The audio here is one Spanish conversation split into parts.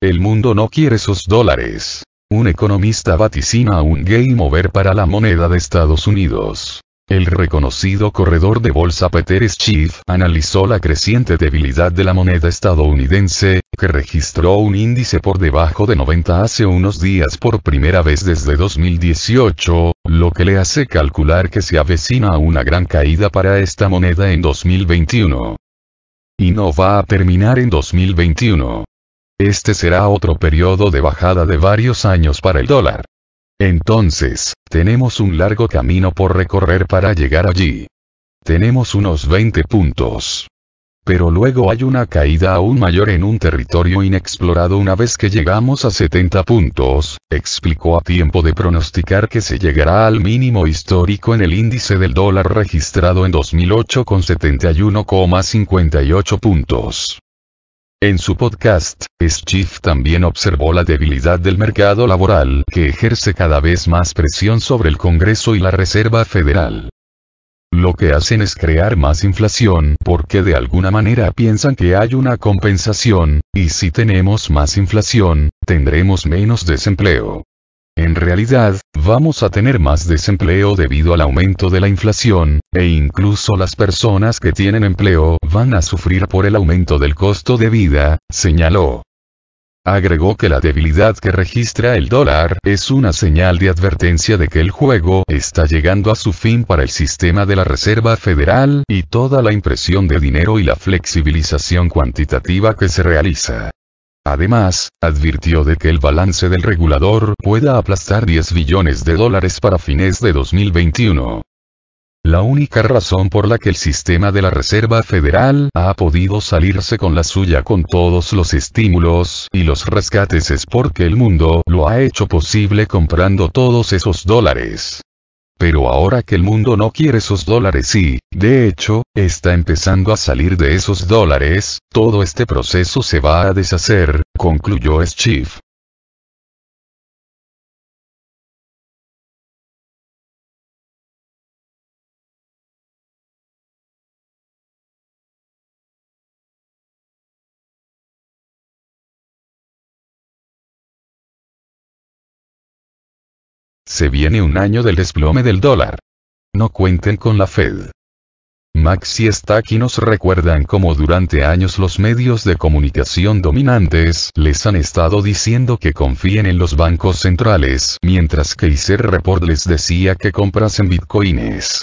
El mundo no quiere sus dólares. Un economista vaticina un game over para la moneda de Estados Unidos. El reconocido corredor de bolsa Peter Schiff analizó la creciente debilidad de la moneda estadounidense, que registró un índice por debajo de 90 hace unos días por primera vez desde 2018, lo que le hace calcular que se avecina una gran caída para esta moneda en 2021. Y no va a terminar en 2021. Este será otro periodo de bajada de varios años para el dólar. Entonces, tenemos un largo camino por recorrer para llegar allí. Tenemos unos 20 puntos. Pero luego hay una caída aún mayor en un territorio inexplorado una vez que llegamos a 70 puntos, explicó a tiempo de pronosticar que se llegará al mínimo histórico en el índice del dólar registrado en 2008 con 71,58 puntos. En su podcast, Schiff también observó la debilidad del mercado laboral que ejerce cada vez más presión sobre el Congreso y la Reserva Federal. Lo que hacen es crear más inflación porque de alguna manera piensan que hay una compensación, y si tenemos más inflación, tendremos menos desempleo. En realidad, vamos a tener más desempleo debido al aumento de la inflación, e incluso las personas que tienen empleo van a sufrir por el aumento del costo de vida, señaló. Agregó que la debilidad que registra el dólar es una señal de advertencia de que el juego está llegando a su fin para el sistema de la Reserva Federal y toda la impresión de dinero y la flexibilización cuantitativa que se realiza. Además, advirtió de que el balance del regulador pueda aplastar 10 billones de dólares para fines de 2021. La única razón por la que el sistema de la Reserva Federal ha podido salirse con la suya con todos los estímulos y los rescates es porque el mundo lo ha hecho posible comprando todos esos dólares. Pero ahora que el mundo no quiere esos dólares y, de hecho, está empezando a salir de esos dólares, todo este proceso se va a deshacer, concluyó Schiff. Se viene un año del desplome del dólar. No cuenten con la Fed. Max y aquí y nos recuerdan cómo durante años los medios de comunicación dominantes les han estado diciendo que confíen en los bancos centrales, mientras que ICER Report les decía que comprasen bitcoins.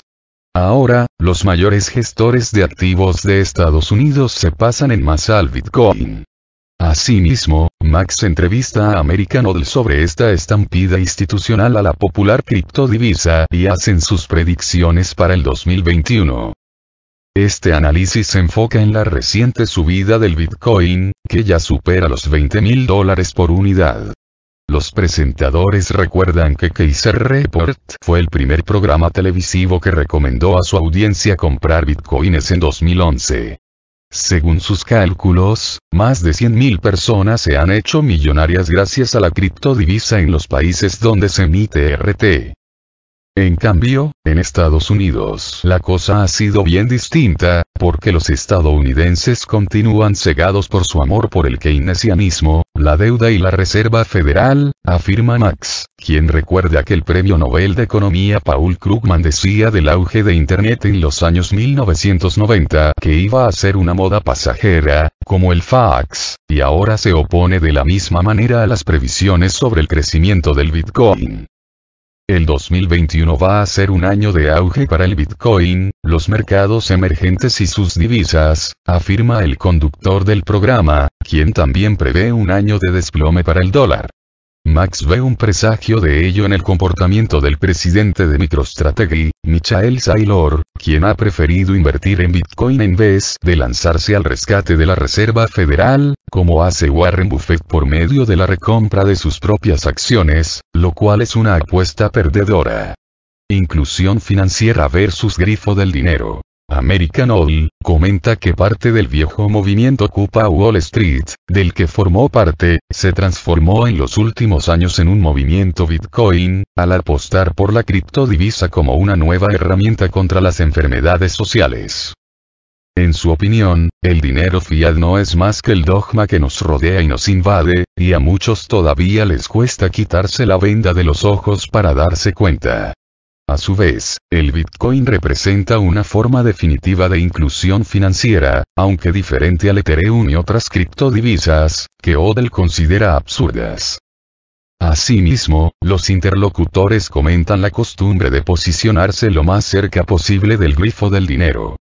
Ahora, los mayores gestores de activos de Estados Unidos se pasan en masa al bitcoin. Asimismo, Max entrevista a American sobre esta estampida institucional a la popular criptodivisa y hacen sus predicciones para el 2021. Este análisis se enfoca en la reciente subida del Bitcoin, que ya supera los 20 mil dólares por unidad. Los presentadores recuerdan que Kaiser Report fue el primer programa televisivo que recomendó a su audiencia comprar bitcoins en 2011. Según sus cálculos, más de 100.000 personas se han hecho millonarias gracias a la criptodivisa en los países donde se emite RT. En cambio, en Estados Unidos la cosa ha sido bien distinta, porque los estadounidenses continúan cegados por su amor por el keynesianismo, la deuda y la Reserva Federal, afirma Max, quien recuerda que el premio Nobel de Economía Paul Krugman decía del auge de Internet en los años 1990 que iba a ser una moda pasajera, como el fax, y ahora se opone de la misma manera a las previsiones sobre el crecimiento del Bitcoin. El 2021 va a ser un año de auge para el Bitcoin, los mercados emergentes y sus divisas, afirma el conductor del programa, quien también prevé un año de desplome para el dólar. Max ve un presagio de ello en el comportamiento del presidente de MicroStrategy, Michael Saylor, quien ha preferido invertir en Bitcoin en vez de lanzarse al rescate de la Reserva Federal, como hace Warren Buffett por medio de la recompra de sus propias acciones, lo cual es una apuesta perdedora. Inclusión financiera versus grifo del dinero. American Oil, comenta que parte del viejo movimiento Ocupa Wall Street, del que formó parte, se transformó en los últimos años en un movimiento Bitcoin, al apostar por la criptodivisa como una nueva herramienta contra las enfermedades sociales. En su opinión, el dinero fiat no es más que el dogma que nos rodea y nos invade, y a muchos todavía les cuesta quitarse la venda de los ojos para darse cuenta. A su vez, el Bitcoin representa una forma definitiva de inclusión financiera, aunque diferente al Ethereum y otras criptodivisas, que Odell considera absurdas. Asimismo, los interlocutores comentan la costumbre de posicionarse lo más cerca posible del grifo del dinero.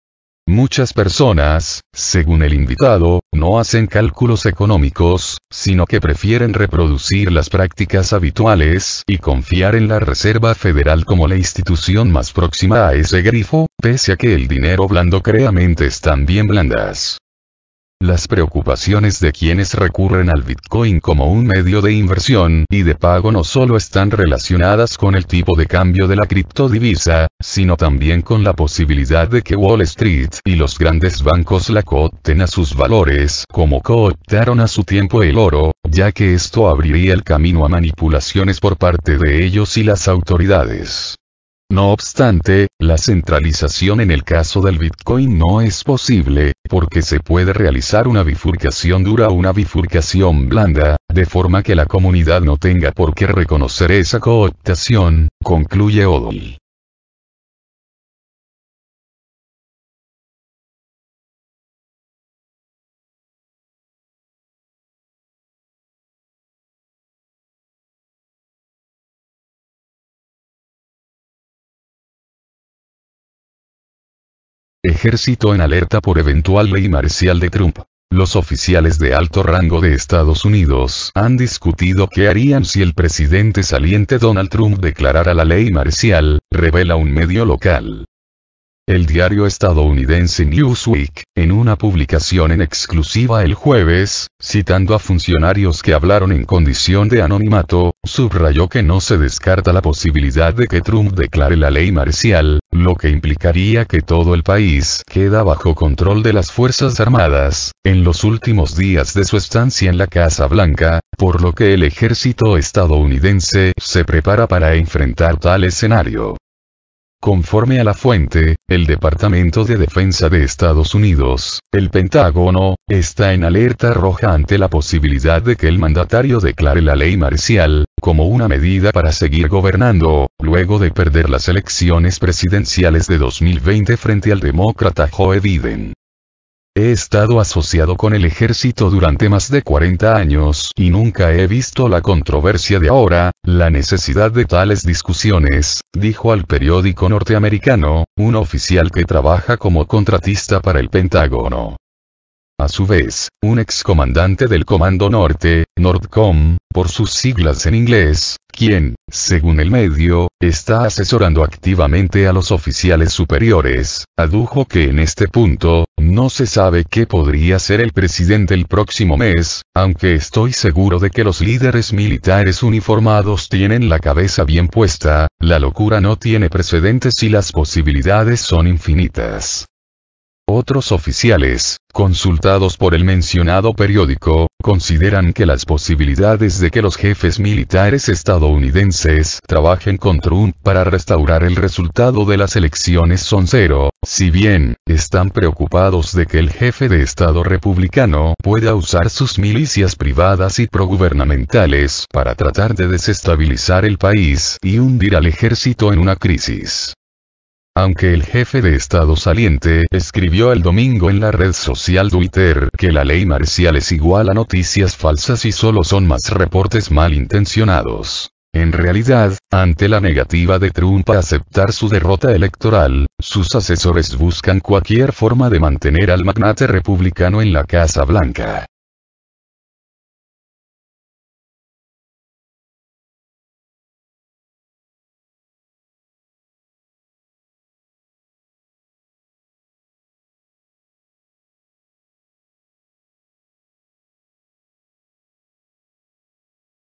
Muchas personas, según el invitado, no hacen cálculos económicos, sino que prefieren reproducir las prácticas habituales y confiar en la Reserva Federal como la institución más próxima a ese grifo, pese a que el dinero blando creamente están bien blandas. Las preocupaciones de quienes recurren al Bitcoin como un medio de inversión y de pago no solo están relacionadas con el tipo de cambio de la criptodivisa, sino también con la posibilidad de que Wall Street y los grandes bancos la coopten a sus valores como cooptaron a su tiempo el oro, ya que esto abriría el camino a manipulaciones por parte de ellos y las autoridades. No obstante, la centralización en el caso del Bitcoin no es posible, porque se puede realizar una bifurcación dura o una bifurcación blanda, de forma que la comunidad no tenga por qué reconocer esa cooptación, concluye Odol. Ejército en alerta por eventual ley marcial de Trump. Los oficiales de alto rango de Estados Unidos han discutido qué harían si el presidente saliente Donald Trump declarara la ley marcial, revela un medio local. El diario estadounidense Newsweek, en una publicación en exclusiva el jueves, citando a funcionarios que hablaron en condición de anonimato, subrayó que no se descarta la posibilidad de que Trump declare la ley marcial, lo que implicaría que todo el país queda bajo control de las Fuerzas Armadas, en los últimos días de su estancia en la Casa Blanca, por lo que el ejército estadounidense se prepara para enfrentar tal escenario. Conforme a la fuente, el Departamento de Defensa de Estados Unidos, el Pentágono, está en alerta roja ante la posibilidad de que el mandatario declare la ley marcial, como una medida para seguir gobernando, luego de perder las elecciones presidenciales de 2020 frente al demócrata Joe Biden. He estado asociado con el ejército durante más de 40 años y nunca he visto la controversia de ahora, la necesidad de tales discusiones, dijo al periódico norteamericano, un oficial que trabaja como contratista para el Pentágono. A su vez, un excomandante del Comando Norte, NORDCOM, por sus siglas en inglés, quien, según el medio, está asesorando activamente a los oficiales superiores, adujo que en este punto, no se sabe qué podría ser el presidente el próximo mes, aunque estoy seguro de que los líderes militares uniformados tienen la cabeza bien puesta, la locura no tiene precedentes y las posibilidades son infinitas. Otros oficiales, consultados por el mencionado periódico, consideran que las posibilidades de que los jefes militares estadounidenses trabajen con Trump para restaurar el resultado de las elecciones son cero, si bien, están preocupados de que el jefe de Estado republicano pueda usar sus milicias privadas y progubernamentales para tratar de desestabilizar el país y hundir al ejército en una crisis. Aunque el jefe de Estado saliente escribió el domingo en la red social Twitter que la ley marcial es igual a noticias falsas y solo son más reportes malintencionados. En realidad, ante la negativa de Trump a aceptar su derrota electoral, sus asesores buscan cualquier forma de mantener al magnate republicano en la Casa Blanca.